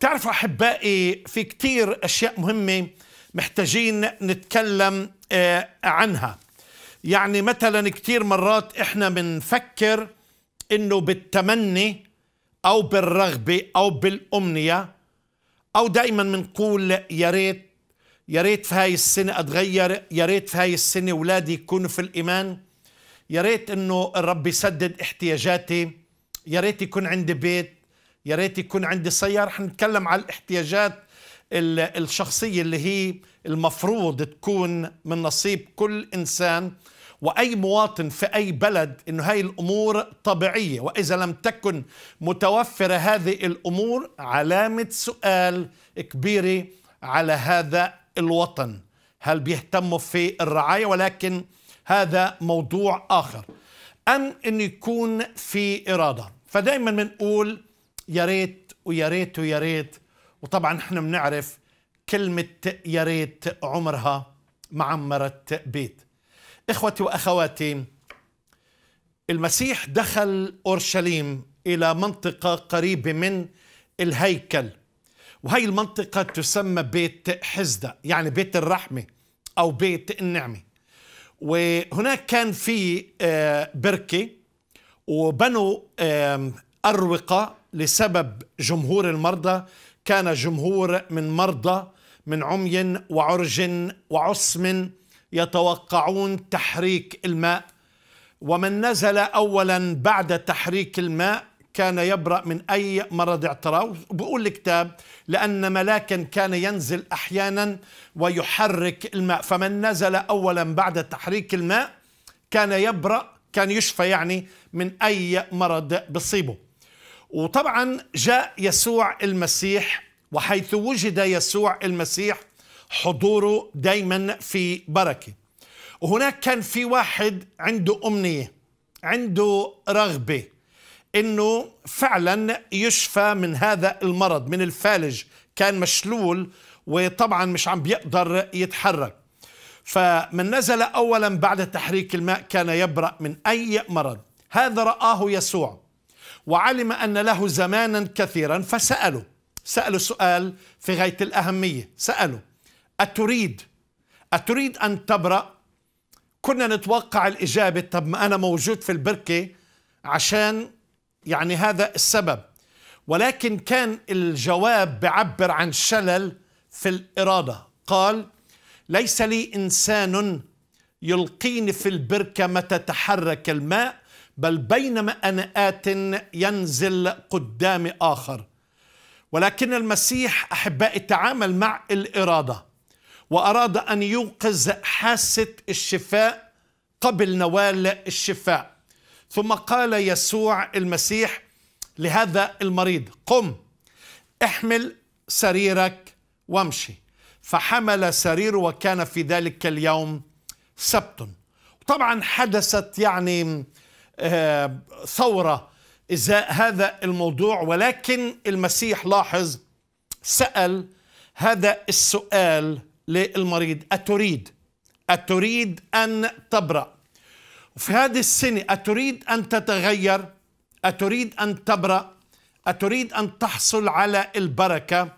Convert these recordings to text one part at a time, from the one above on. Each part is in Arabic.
تعرف أحبائي في كتير أشياء مهمة محتاجين نتكلم آه، عنها يعني مثلا كتير مرات إحنا بنفكر إنه بالتمني أو بالرغبة أو بالأمنية أو دائما بنقول يا ريت يا ريت في هاي السنة أتغير يا ريت في هاي السنة أولادي يكونوا في الإيمان يا ريت إنه الرب يسدد احتياجاتي يا ريت يكون عندي بيت يا ريت يكون عندي سيارة حنتكلم على الاحتياجات الشخصية اللي هي المفروض تكون من نصيب كل إنسان وأي مواطن في أي بلد أنه هاي الأمور طبيعية وإذا لم تكن متوفرة هذه الأمور علامة سؤال كبيرة على هذا الوطن هل بيهتموا في الرعاية ولكن هذا موضوع آخر أم أن يكون في إرادة فدائما بنقول يا ريت ويا ريت ويا ريت وطبعا احنا بنعرف كلمة يا ريت عمرها ما عمرت بيت إخوتي وأخواتي المسيح دخل أورشليم إلى منطقة قريبة من الهيكل وهي المنطقة تسمى بيت حزدة يعني بيت الرحمة أو بيت النعمة وهناك كان في آه، بركة وبنوا أروقة لسبب جمهور المرضى كان جمهور من مرضى من عمي وعرج وعصم يتوقعون تحريك الماء ومن نزل اولا بعد تحريك الماء كان يبرأ من أي مرض اعتراض بقول الكتاب لأن ملاكا كان ينزل أحيانا ويحرك الماء فمن نزل أولا بعد تحريك الماء كان يبرأ كان يشفى يعني من أي مرض بصيبه وطبعا جاء يسوع المسيح وحيث وجد يسوع المسيح حضوره دايما في بركة وهناك كان في واحد عنده أمنية عنده رغبة أنه فعلا يشفى من هذا المرض من الفالج كان مشلول وطبعا مش عم بيقدر يتحرك فمن نزل أولا بعد تحريك الماء كان يبرأ من أي مرض هذا رآه يسوع وعلم أن له زمانا كثيرا فسأله سأله سؤال في غاية الأهمية سأله أتريد أتريد أن تبرأ كنا نتوقع الإجابة طب ما أنا موجود في البركة عشان يعني هذا السبب ولكن كان الجواب بعبر عن شلل في الإرادة قال ليس لي إنسان يلقيني في البركة متى تحرك الماء بل بينما أنا آت ينزل قدام آخر ولكن المسيح أحبائي تعامل مع الإرادة وأراد أن يوقظ حاسة الشفاء قبل نوال الشفاء ثم قال يسوع المسيح لهذا المريض قم احمل سريرك وامشي فحمل سريره وكان في ذلك اليوم سبت طبعا حدثت يعني ثورة إزاء هذا الموضوع ولكن المسيح لاحظ سأل هذا السؤال للمريض أتريد أتريد أن تبرأ وفي هذه السنة أتريد أن تتغير أتريد أن تبرأ أتريد أن تحصل على البركة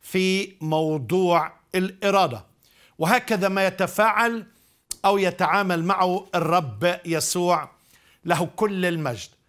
في موضوع الإرادة وهكذا ما يتفاعل أو يتعامل معه الرب يسوع له كل المجد